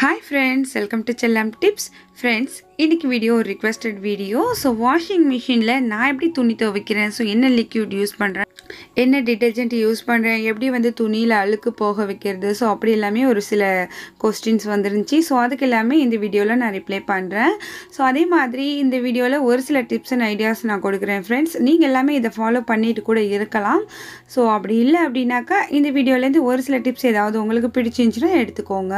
hi friends welcome to Chellam tips friends இன்றைக்கி video ஒரு requested video so washing மிஷினில் நான் எப்படி துணி துவைக்கிறேன் ஸோ என்ன லிக்யூட் யூஸ் பண்ணுறேன் என்ன டிட்டர்ஜென்ட் யூஸ் பண்ணுறேன் எப்படி வந்து துணியில் அழுக்கு போக வைக்கிறது ஸோ அப்படி எல்லாமே ஒரு சில கொஸ்டின்ஸ் வந்துருந்துச்சு ஸோ அதுக்கு எல்லாமே இந்த வீடியோவில் நான் ரிப்ளை பண்ணுறேன் ஸோ அதே மாதிரி இந்த வீடியோவில் ஒரு சில டிப்ஸ் அண்ட் ஐடியாஸ் நான் கொடுக்குறேன் ஃப்ரெண்ட்ஸ் நீங்கள் எல்லாமே இதை ஃபாலோ பண்ணிட்டு கூட இருக்கலாம் ஸோ அப்படி இல்லை அப்படின்னாக்கா இந்த வீடியோலேருந்து ஒரு சில டிப்ஸ் ஏதாவது உங்களுக்கு பிடிச்சிருந்துச்சுன்னா எடுத்துக்கோங்க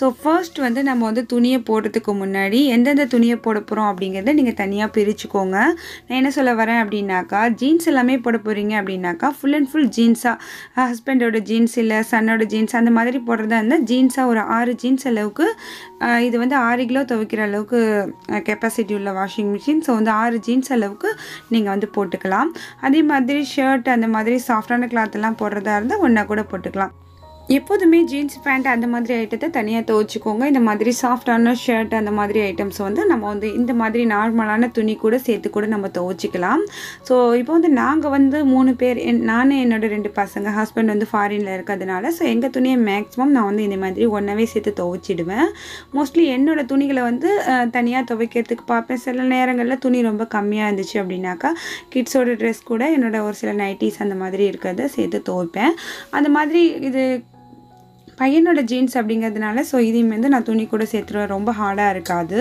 ஸோ ஃபர்ஸ்ட் வந்து நம்ம வந்து துணியை போடுறதுக்கு முன்னாடி எந்தெந்த துணியை போட போகிறோம் அப்படிங்கிறத நீங்கள் தனியாக பிரிச்சுக்கோங்க நான் என்ன சொல்ல வரேன் அப்படின்னாக்கா ஜீன்ஸ் எல்லாமே போட போகிறீங்க அப்படின்னாக்கா இருக்கா ஃபுல் அண்ட் ஃபுல் ஜீன்ஸாக ஹஸ்பண்டோட ஜீன்ஸ் இல்லை சன்னோட ஜீன்ஸ் அந்த மாதிரி போடுறதா இருந்தால் ஜீன்ஸாக ஒரு ஆறு ஜீன்ஸ் அளவுக்கு இது வந்து ஆறு கிலோ துவைக்கிற அளவுக்கு கெப்பாசிட்டி உள்ள வாஷிங் மிஷின் ஸோ வந்து ஆறு ஜீன்ஸ் அளவுக்கு நீங்கள் வந்து போட்டுக்கலாம் அதே மாதிரி ஷர்ட் அந்த மாதிரி சாஃப்டான கிளாத்தெல்லாம் போடுறதா இருந்தால் ஒன்றா கூட போட்டுக்கலாம் எப்போதுமே ஜீன்ஸ் பேண்ட் அந்த மாதிரி ஐட்டத்தை தனியாக துவச்சிக்கோங்க இந்த மாதிரி சாஃப்டான ஷர்ட் அந்த மாதிரி ஐட்டம்ஸ் வந்து நம்ம வந்து இந்த மாதிரி நார்மலான துணி கூட சேர்த்து கூட நம்ம துவச்சிக்கலாம் ஸோ இப்போ வந்து நாங்கள் வந்து மூணு பேர் என் நானும் என்னோடய ரெண்டு பசங்க ஹஸ்பண்ட் வந்து ஃபாரினில் இருக்கிறதுனால ஸோ எங்கள் துணியை மேக்ஸிமம் நான் வந்து இந்த மாதிரி ஒன்றாவே சேர்த்து துவச்சிடுவேன் மோஸ்ட்லி என்னோடய துணிகளை வந்து தனியாக துவைக்கிறதுக்கு பார்ப்பேன் சில நேரங்களில் துணி ரொம்ப கம்மியாக இருந்துச்சு அப்படின்னாக்கா கிட்ஸோட ட்ரெஸ் கூட என்னோடய ஒரு சில நைட்டிஸ் அந்த மாதிரி இருக்கிறத சேர்த்து துவைப்பேன் அந்த மாதிரி இது பையனோட ஜீன்ஸ் அப்படிங்கிறதுனால ஸோ இதையும் வந்து நான் துணி கூட சேர்த்துருவேன் ரொம்ப ஹார்டாக இருக்காது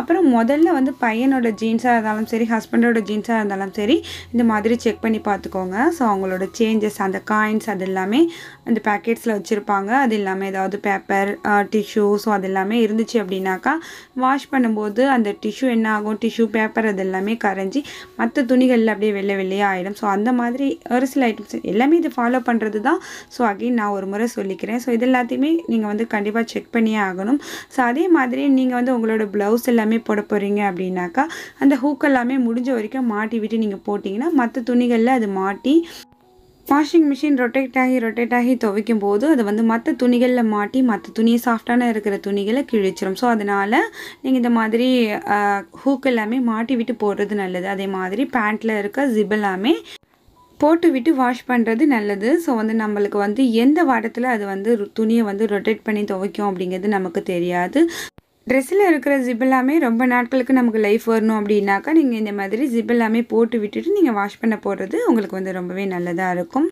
அப்புறம் முதல்ல வந்து பையனோட ஜீன்ஸாக இருந்தாலும் சரி ஹஸ்பண்டோட ஜீன்ஸாக இருந்தாலும் சரி இந்த மாதிரி செக் பண்ணி பார்த்துக்கோங்க ஸோ அவங்களோட சேஞ்சஸ் அந்த காயின்ஸ் அது எல்லாமே அந்த பேக்கெட்ஸில் வச்சுருப்பாங்க அது இல்லாமல் ஏதாவது பேப்பர் டிஷ்யூ ஸோ அது எல்லாமே இருந்துச்சு அப்படின்னாக்கா வாஷ் பண்ணும்போது அந்த டிஷ்யூ என்ன ஆகும் டிஷ்யூ பேப்பர் அது எல்லாமே கரைஞ்சி மற்ற துணிகளில் அப்படியே வெள்ளை வெள்ளையாக ஆகிடும் ஸோ அந்த மாதிரி ஒரு சில ஐட்டம்ஸ் எல்லாமே இது ஃபாலோ பண்ணுறது தான் ஸோ அகெயின் நான் ஒரு முறை சொல்லிக்கிறேன் ஸோ இது எல்லாத்தையுமே நீங்கள் வந்து கண்டிப்பாக செக் பண்ணியே ஆகணும் ஸோ அதே மாதிரி நீங்கள் வந்து உங்களோட ப்ளவுஸ் எல்லாமே போட போகிறீங்க அப்படின்னாக்கா அந்த ஹூக் எல்லாமே முடிஞ்ச வரைக்கும் மாட்டி விட்டு நீங்கள் போட்டிங்கன்னா மற்ற துணிகளில் அது மாட்டி வாஷிங் மிஷின் ரொட்டேட் ஆகி ரொட்டேட் ஆகி துவைக்கும் போது அதை வந்து மற்ற துணிகளில் மாட்டி மற்ற துணியை சாஃப்டான இருக்கிற துணிகளை கிழிச்சிரும் ஸோ அதனால் நீங்கள் இந்த மாதிரி ஹூக் எல்லாமே மாட்டி விட்டு போடுறது நல்லது அதே மாதிரி பேண்ட்டில் இருக்க ஜிப் எல்லாமே போட்டு விட்டு வாஷ் பண்ணுறது நல்லது ஸோ வந்து நம்மளுக்கு வந்து எந்த வாரத்தில் அது வந்து துணியை வந்து ரொட்டேட் பண்ணி துவைக்கும் அப்படிங்கிறது நமக்கு தெரியாது ட்ரெஸ்ஸில் இருக்கிற ஜிப் எல்லாமே ரொம்ப நாட்களுக்கு நமக்கு லைஃப் வரணும் அப்படின்னாக்கா நீங்கள் இந்த மாதிரி ஜிப் எல்லாமே போட்டு விட்டுட்டு நீங்கள் வாஷ் பண்ண போடுறது உங்களுக்கு வந்து ரொம்பவே நல்லதாக இருக்கும்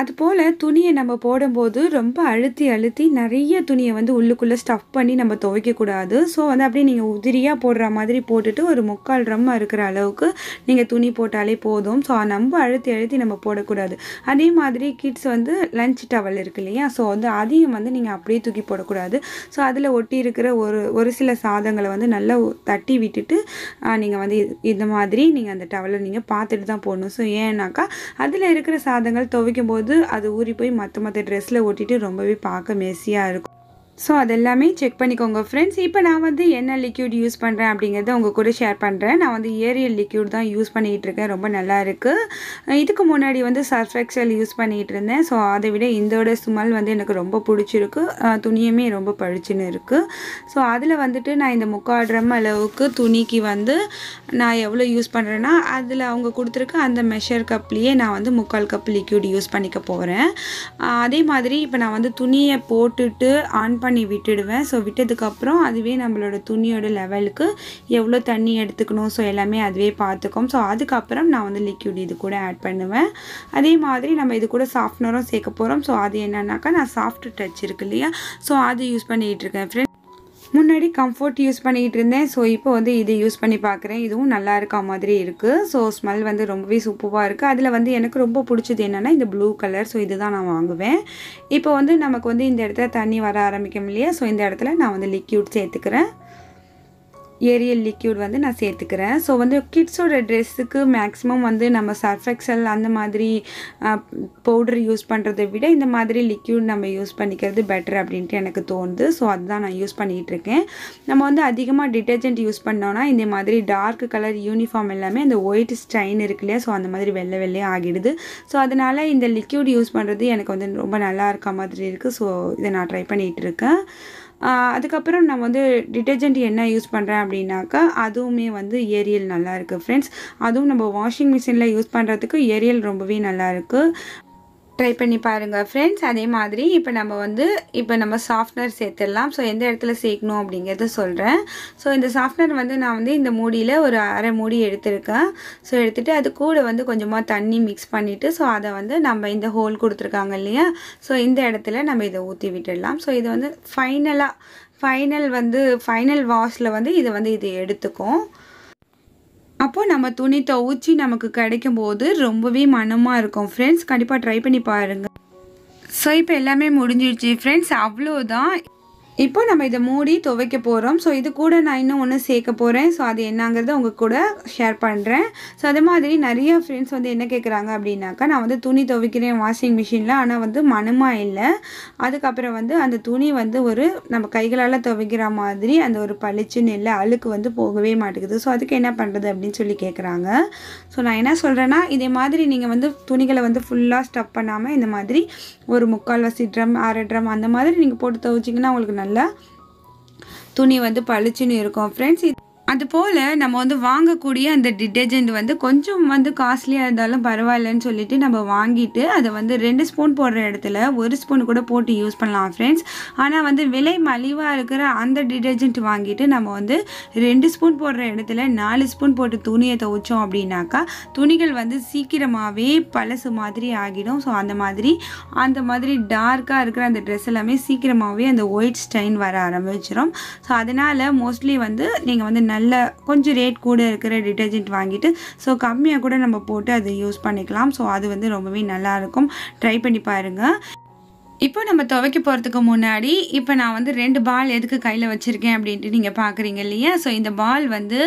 அதுபோல் துணியை நம்ம போடும்போது ரொம்ப அழுத்தி அழுத்தி நிறைய துணியை வந்து உள்ளுக்குள்ளே ஸ்டஃப் பண்ணி நம்ம துவைக்கக்கூடாது ஸோ வந்து அப்படியே நீங்கள் உதிரியாக போடுற மாதிரி போட்டுட்டு ஒரு முக்கால் ரம்மா இருக்கிற அளவுக்கு நீங்கள் துணி போட்டாலே போதும் ஸோ நம்ம அழுத்தி அழுத்தி நம்ம போடக்கூடாது அதே மாதிரி கிட்ஸ் வந்து லஞ்ச் டவல் இருக்கு இல்லையா ஸோ வந்து அதையும் வந்து நீங்கள் அப்படியே தூக்கி போடக்கூடாது ஸோ அதில் ஒட்டி இருக்கிற ஒரு ஒரு சில சாதங்களை வந்து நல்லா தட்டி விட்டுட்டு நீங்கள் வந்து இந்த மாதிரி நீங்கள் அந்த டவலை நீங்கள் பார்த்துட்டு தான் போடணும் ஸோ ஏன்னாக்கா அதில் இருக்கிற சாதங்கள் துவைக்கும் போது அது ஊறி போய் மற்ற மற்ற ட்ரெஸ்ஸில் ஒட்டிட்டு ரொம்பவே பார்க்க மெஸ்ஸியாக இருக்கும் ஸோ அதெல்லாமே செக் பண்ணிக்கோங்க ஃப்ரெண்ட்ஸ் இப்போ நான் வந்து என்ன லிக்யூட் யூஸ் பண்ணுறேன் அப்படிங்கிறத உங்கள் கூட ஷேர் பண்ணுறேன் நான் வந்து ஏரியல் லிக்யூட் தான் யூஸ் பண்ணிகிட்டு இருக்கேன் ரொம்ப நல்லா இருக்குது இதுக்கு முன்னாடி வந்து சர்ஃபெக்சல் யூஸ் பண்ணிகிட்டு இருந்தேன் ஸோ அதை விட இதோட ஸ்மெல் வந்து எனக்கு ரொம்ப பிடிச்சிருக்கு துணியுமே ரொம்ப பழிச்சுன்னு இருக்குது ஸோ அதில் வந்துட்டு நான் இந்த முக்காடுறம் அளவுக்கு துணிக்கு வந்து நான் எவ்வளோ யூஸ் பண்ணுறேன்னா அதில் அவங்க கொடுத்துருக்க அந்த மெஷர் கப்லேயே நான் வந்து முக்கால் கப் லிக்யூட் யூஸ் பண்ணிக்க போகிறேன் அதே மாதிரி இப்போ நான் வந்து துணியை போட்டுட்டு ஆன் பண்ணி விட்டுடுவேன் ஸோ விட்டதுக்கப்புறம் அதுவே நம்மளோட துணியோட லெவலுக்கு எவ்வளோ தண்ணி எடுத்துக்கணும் ஸோ எல்லாமே அதுவே பார்த்துக்கும் ஸோ அதுக்கப்புறம் நான் வந்து லிக்யூட் இது கூட ஆட் பண்ணுவேன் அதே மாதிரி நம்ம இது கூட சாஃப்ட்னரும் சேர்க்க போகிறோம் ஸோ அது என்னன்னாக்கா நான் சாஃப்ட் டச் இருக்கு இல்லையா ஸோ அது யூஸ் பண்ணிகிட்டு இருக்கேன் ஃப்ரெண்ட்ஸ் முன்னாடி கம்ஃபர்ட் யூஸ் பண்ணிக்கிட்டு இருந்தேன் ஸோ இப்போ வந்து இது யூஸ் பண்ணி பார்க்குறேன் இதுவும் நல்லா இருக்கா மாதிரி இருக்குது ஸோ ஸ்மெல் வந்து ரொம்பவே சூப்பராக இருக்குது அதில் வந்து எனக்கு ரொம்ப பிடிச்சது என்னென்னா இந்த ப்ளூ கலர் ஸோ இதுதான் நான் வாங்குவேன் இப்போ வந்து நமக்கு வந்து இந்த இடத்துல தண்ணி வர ஆரம்பிக்கும் இல்லையா ஸோ இந்த இடத்துல நான் வந்து லிக்யூட் சேர்த்துக்கிறேன் ஏரியல் லிக்யூட் வந்து நான் சேர்த்துக்கிறேன் ஸோ வந்து கிட்ஸோட ட்ரெஸ்ஸுக்கு மேக்ஸிமம் வந்து நம்ம சர்ஃபெக்சல் அந்த மாதிரி பவுடர் யூஸ் பண்ணுறதை விட இந்த மாதிரி லிக்யூட் நம்ம யூஸ் பண்ணிக்கிறது பெட்டர் அப்படின்ட்டு எனக்கு தோணுது ஸோ அதுதான் நான் யூஸ் பண்ணிக்கிட்டு இருக்கேன் நம்ம வந்து அதிகமாக டிட்டர்ஜென்ட் யூஸ் பண்ணோன்னா இந்த மாதிரி டார்க் கலர் யூனிஃபார்ம் எல்லாமே அந்த ஒயிட் ஸ்டைன் இருக்கு இல்லையா ஸோ அந்த மாதிரி வெள்ளை வெள்ளையே ஆகிடுது ஸோ அதனால் இந்த லிக்யூட் யூஸ் பண்ணுறது எனக்கு வந்து ரொம்ப நல்லா இருக்க மாதிரி இருக்குது ஸோ இதை நான் ட்ரை பண்ணிகிட்டு இருக்கேன் அதுக்கப்புறம் நான் வந்து டிட்டர்ஜெண்ட் என்ன யூஸ் பண்ணுறேன் அப்படின்னாக்கா அதுவுமே வந்து ஏரியல் நல்லாயிருக்கு ஃப்ரெண்ட்ஸ் அதுவும் நம்ம வாஷிங் மிஷினில் யூஸ் பண்ணுறதுக்கு ஏரியல் ரொம்பவே நல்லாயிருக்கு ட்ரை பண்ணி பாருங்கள் ஃப்ரெண்ட்ஸ் அதே மாதிரி இப்போ நம்ம வந்து இப்போ நம்ம சாஃப்ட்னர் சேர்த்துடலாம் ஸோ எந்த இடத்துல சேர்க்கணும் அப்படிங்கிறத சொல்கிறேன் ஸோ இந்த சாஃப்ட்னர் வந்து நான் வந்து இந்த மூடியில் ஒரு அரை மூடி எடுத்திருக்கேன் ஸோ எடுத்துகிட்டு அது கூட வந்து கொஞ்சமாக தண்ணி மிக்ஸ் பண்ணிவிட்டு ஸோ அதை வந்து நம்ம இந்த ஹோல் கொடுத்துருக்காங்க இல்லையா ஸோ இந்த இடத்துல நம்ம இதை ஊற்றி விட்டுடலாம் ஸோ இது வந்து ஃபைனலாக ஃபைனல் வந்து ஃபைனல் வாஷில் வந்து இதை வந்து இது எடுத்துக்கும் அப்போது நம்ம துணி துவச்சி நமக்கு கிடைக்கும் போது ரொம்பவே மனமாக இருக்கும் ஃப்ரெண்ட்ஸ் கண்டிப்பாக ட்ரை பண்ணி பாருங்கள் ஸோ இப்போ எல்லாமே முடிஞ்சிடுச்சு ஃப்ரெண்ட்ஸ் அவ்வளோதான் இப்போ நம்ம இதை மூடி துவைக்க போகிறோம் ஸோ இது கூட நான் இன்னும் ஒன்று சேர்க்க போகிறேன் ஸோ அது என்னங்கிறத உங்கள் கூட ஷேர் பண்ணுறேன் ஸோ அதே மாதிரி நிறைய ஃப்ரெண்ட்ஸ் வந்து என்ன கேட்குறாங்க அப்படின்னாக்கா நான் வந்து துணி துவைக்கிறேன் வாஷிங் மிஷினில் ஆனால் வந்து மனமாக இல்லை அதுக்கப்புறம் வந்து அந்த துணி வந்து ஒரு நம்ம கைகளால் துவைக்கிற மாதிரி அந்த ஒரு பளிச்சுன்னு இல்லை அழுக்கு வந்து போகவே மாட்டேங்குது ஸோ அதுக்கு என்ன பண்ணுறது அப்படின்னு சொல்லி கேட்குறாங்க ஸோ நான் என்ன சொல்கிறேன்னா இதே மாதிரி நீங்கள் வந்து துணிகளை வந்து ஃபுல்லாக ஸ்டப் பண்ணாமல் இந்த மாதிரி ஒரு முக்கால்வாசி ட்ரம் அரை ட்ரம் அந்த மாதிரி நீங்கள் போட்டு துவைச்சிங்கன்னா உங்களுக்கு நல்லா துணி வந்து பளிச்சுன்னு இருக்கும் ஃப்ரெண்ட்ஸ் அதுபோல் நம்ம வந்து வாங்கக்கூடிய அந்த டிட்டர்ஜெண்ட் வந்து கொஞ்சம் வந்து காஸ்ட்லியாக இருந்தாலும் பரவாயில்லன்னு சொல்லிட்டு நம்ம வாங்கிட்டு அதை வந்து ரெண்டு ஸ்பூன் போடுற இடத்துல ஒரு ஸ்பூன் கூட போட்டு யூஸ் பண்ணலாம் ஃப்ரெண்ட்ஸ் ஆனால் வந்து விலை மலிவாக இருக்கிற அந்த டிட்டர்ஜெண்ட் வாங்கிட்டு நம்ம வந்து ரெண்டு ஸ்பூன் போடுற இடத்துல நாலு ஸ்பூன் போட்டு துணியை துவைச்சோம் அப்படின்னாக்கா துணிகள் வந்து சீக்கிரமாகவே பழசு மாதிரி ஆகிடும் ஸோ அந்த மாதிரி அந்த மாதிரி டார்க்காக இருக்கிற அந்த ட்ரெஸ் எல்லாமே சீக்கிரமாகவே அந்த ஒயிட் ஸ்டைன் வர ஆரம்பிச்சிடும் ஸோ அதனால் மோஸ்ட்லி வந்து நீங்கள் வந்து நல்ல கொஞ்சம் ரேட் கூட இருக்கிற டிட்டர்ஜெண்ட் வாங்கிட்டு ஸோ கம்மியாக கூட நம்ம போட்டு அதை யூஸ் பண்ணிக்கலாம் ஸோ அது வந்து ரொம்பவே நல்லாயிருக்கும் ட்ரை பண்ணி பாருங்கள் இப்போ நம்ம துவைக்க போகிறதுக்கு முன்னாடி இப்போ நான் வந்து ரெண்டு பால் எதுக்கு கையில் வச்சுருக்கேன் அப்படின்ட்டு நீங்கள் பார்க்குறீங்க இல்லையா ஸோ இந்த பால் வந்து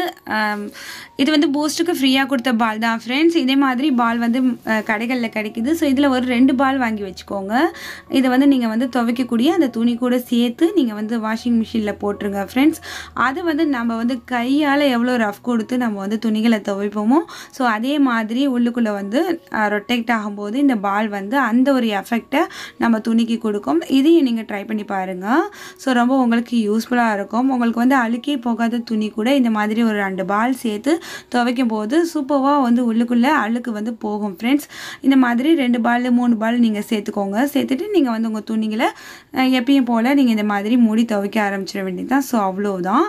இது வந்து பூஸ்ட்டுக்கு ஃப்ரீயாக கொடுத்த பால் தான் ஃப்ரெண்ட்ஸ் இதே மாதிரி பால் வந்து கடைகளில் கிடைக்கிது ஸோ இதில் ஒரு ரெண்டு பால் வாங்கி வச்சுக்கோங்க இதை வந்து நீங்கள் வந்து துவைக்கக்கூடிய அந்த துணி கூட சேர்த்து நீங்கள் வந்து வாஷிங் மிஷினில் போட்டுருங்க ஃப்ரெண்ட்ஸ் அது வந்து நம்ம வந்து கையால் எவ்வளோ ரஃப் கொடுத்து நம்ம வந்து துணிகளை துவைப்போமோ ஸோ அதே மாதிரி உள்ளுக்குள்ளே வந்து ரொட்டேக்ட் ஆகும்போது இந்த பால் வந்து அந்த ஒரு எஃபெக்டை நம்ம துணி துணிக்கு கொடுக்கும் இதையும் நீங்கள் ட்ரை பண்ணி பாருங்கள் ஸோ ரொம்ப உங்களுக்கு யூஸ்ஃபுல்லாக இருக்கும் உங்களுக்கு வந்து அழுக்கே போகாத துணி கூட இந்த மாதிரி ஒரு ரெண்டு பால் சேர்த்து துவைக்கும் போது சூப்பராக வந்து உள்ளுக்குள்ளே அழுக்கு வந்து போகும் ஃப்ரெண்ட்ஸ் இந்த மாதிரி ரெண்டு பால் மூணு பால் நீங்கள் சேர்த்துக்கோங்க சேர்த்துட்டு நீங்கள் வந்து உங்கள் துணிகளை எப்பயும் போல் நீங்கள் இந்த மாதிரி மூடி துவைக்க ஆரம்பிச்சிட வேண்டியது தான் ஸோ அவ்வளோதான்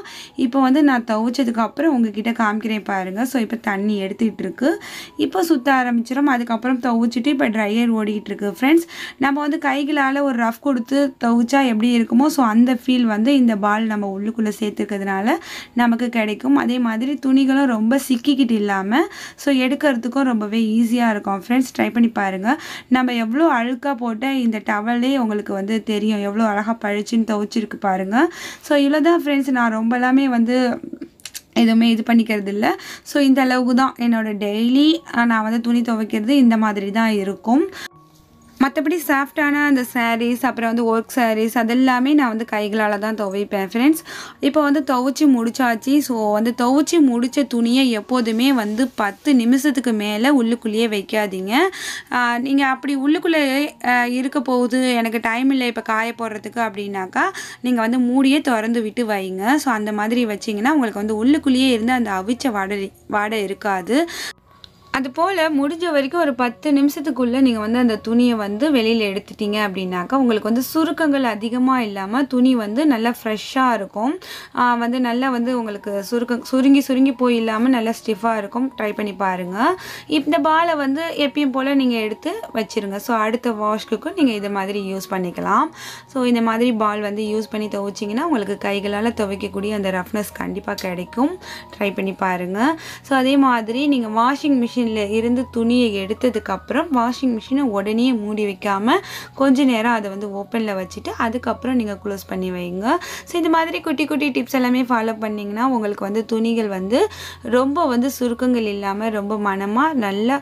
இப்போ வந்து நான் துவைச்சதுக்கப்புறம் உங்ககிட்ட காமிக்கிறேன் பாருங்கள் ஸோ இப்போ தண்ணி எடுத்துக்கிட்டு இருக்குது இப்போ சுற்ற ஆரம்பிச்சிடும் அதுக்கப்புறம் துவைச்சிட்டு இப்போ ட்ரையர் ஓடிக்கிட்டு இருக்குது ஃப்ரெண்ட்ஸ் நம்ம வந்து கைகளை ஃபீலால் ஒரு ரஃப் கொடுத்து துவைச்சா எப்படி இருக்குமோ ஸோ அந்த ஃபீல் வந்து இந்த பால் நம்ம உள்ளுக்குள்ளே சேர்த்துக்கிறதுனால நமக்கு கிடைக்கும் அதே மாதிரி துணிகளும் ரொம்ப சிக்கிக்கிட்டு இல்லாமல் ஸோ எடுக்கிறதுக்கும் ரொம்பவே ஈஸியாக இருக்கும் ஃப்ரெண்ட்ஸ் ட்ரை பண்ணி பாருங்கள் நம்ம எவ்வளோ அழுக்காக போட்ட இந்த டவலே உங்களுக்கு வந்து தெரியும் எவ்வளோ அழகாக பழிச்சுன்னு துவைச்சிருக்கு பாருங்கள் ஸோ இவ்வளோ தான் ஃப்ரெண்ட்ஸ் நான் ரொம்ப எல்லாமே வந்து எதுவுமே இது பண்ணிக்கிறது இல்லை ஸோ இந்த அளவுக்கு தான் என்னோடய டெய்லி நான் வந்து துணி துவைக்கிறது இந்த மாதிரி தான் இருக்கும் மற்றபடி சாஃப்டான அந்த சாரீஸ் அப்புறம் வந்து ஒர்க் சாரீஸ் அதெல்லாமே நான் வந்து கைகளால் தான் துவைப்பேன் ஃப்ரெண்ட்ஸ் இப்போ வந்து துவைச்சி முடிச்சாச்சு ஸோ வந்து துவைச்சி முடித்த துணியை எப்போதுமே வந்து பத்து நிமிஷத்துக்கு மேலே உள்ளுக்குள்ளேயே வைக்காதீங்க நீங்கள் அப்படி உள்ளுக்குள்ளே இருக்க போகுது எனக்கு டைம் இல்லை இப்போ காய போடுறதுக்கு அப்படின்னாக்கா நீங்கள் வந்து மூடியே திறந்து விட்டு வைங்க ஸோ அந்த மாதிரி வச்சிங்கன்னா உங்களுக்கு வந்து உள்ளுக்குள்ளேயே இருந்து அந்த அவிச்ச வாடை வாடை இருக்காது அது போல் முடிஞ்ச வரைக்கும் ஒரு பத்து நிமிஷத்துக்குள்ளே நீங்கள் வந்து அந்த துணியை வந்து வெளியில் எடுத்துட்டீங்க அப்படின்னாக்கா உங்களுக்கு வந்து சுருக்கங்கள் அதிகமாக இல்லாமல் துணி வந்து நல்லா ஃப்ரெஷ்ஷாக இருக்கும் வந்து நல்லா வந்து உங்களுக்கு சுருக்க சுருங்கி சுருங்கி போய் இல்லாமல் நல்லா ஸ்டிஃபாக இருக்கும் ட்ரை பண்ணி பாருங்கள் இந்த பாலை வந்து எப்பயும் போல் நீங்கள் எடுத்து வச்சுருங்க ஸோ அடுத்த வாஷ்க்கும் நீங்கள் இது மாதிரி யூஸ் பண்ணிக்கலாம் ஸோ இந்த மாதிரி பால் வந்து யூஸ் பண்ணி துவைச்சிங்கன்னா உங்களுக்கு கைகளால் துவைக்கக்கூடிய அந்த ரஃப்னஸ் கண்டிப்பாக கிடைக்கும் ட்ரை பண்ணி பாருங்கள் ஸோ அதே மாதிரி நீங்கள் வாஷிங் மிஷின் மிஷினில் இருந்து துணியை எடுத்ததுக்கப்புறம் வாஷிங் மிஷினை உடனே மூடி வைக்காமல் கொஞ்ச நேரம் அதை வந்து ஓப்பனில் வச்சுட்டு அதுக்கப்புறம் நீங்கள் க்ளோஸ் பண்ணி வைங்க ஸோ இந்த மாதிரி குட்டி குட்டி டிப்ஸ் எல்லாமே ஃபாலோ பண்ணிங்கன்னா உங்களுக்கு வந்து துணிகள் வந்து ரொம்ப வந்து சுருக்கங்கள் இல்லாமல் ரொம்ப மனமாக நல்லா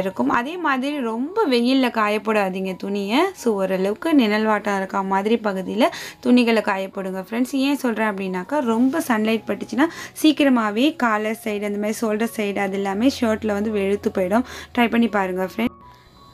இருக்கும் அதே மாதிரி ரொம்ப வெயிலில் காயப்படாதீங்க துணியை ஸோ ஓரளவுக்கு நிழல் வாட்டம் இருக்கா மாதிரி பகுதியில் துணிகளை காயப்படுங்க ஃப்ரெண்ட்ஸ் ஏன் சொல்கிறேன் அப்படின்னாக்கா ரொம்ப சன்லைட் பட்டுச்சுன்னா சீக்கிரமாகவே காலர் சைடு அந்த மாதிரி சோல்டர் சைடு அது எல்லாமே ஷர்ட்டில் வந்து வந்து வெளுத்து போயிடும் ட்ரை பண்ணி பாருங்கள் ஃப்ரெண்ட்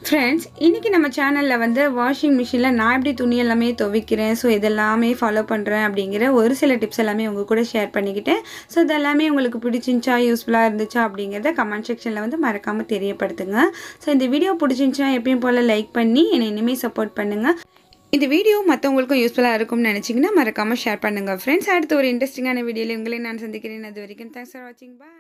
ஃப்ரெண்ட்ஸ் இன்றைக்கி நம்ம சேனலில் வந்து வாஷிங் மிஷினில் நான் எப்படி துணி எல்லாமே துவைக்கிறேன் ஸோ இதெல்லாமே ஃபாலோ பண்ணுறேன் அப்படிங்கிற ஒரு சில டிப்ஸ் எல்லாமே உங்கள் கூட ஷேர் பண்ணிக்கிட்டேன் ஸோ இதெல்லாமே உங்களுக்கு பிடிச்சிருந்துச்சா யூஸ்ஃபுல்லாக இருந்துச்சா அப்படிங்கிறத கமெண்ட் செக்ஷனில் வந்து மறக்காமல் தெரியப்படுத்துங்க ஸோ இந்த வீடியோ பிடிச்சிருந்துச்சா எப்பயும் போல் லைக் பண்ணி என்னை இனிமேல் சப்போர்ட் பண்ணுங்கள் இந்த வீடியோ மற்றவங்களுக்கும் யூஸ்ஃபுல்லாக இருக்கும்னு நினச்சிங்கன்னா மறக்காமல் ஷேர் பண்ணுங்கள் ஃப்ரெண்ட்ஸ் அடுத்த ஒரு இன்ட்ரெஸ்டிங்கான வீடியோவில் உங்களையும் நான் சந்திக்கிறேன் அது வரைக்கும் தேங்க்ஸ் ஃபார் வாட்சிங் பா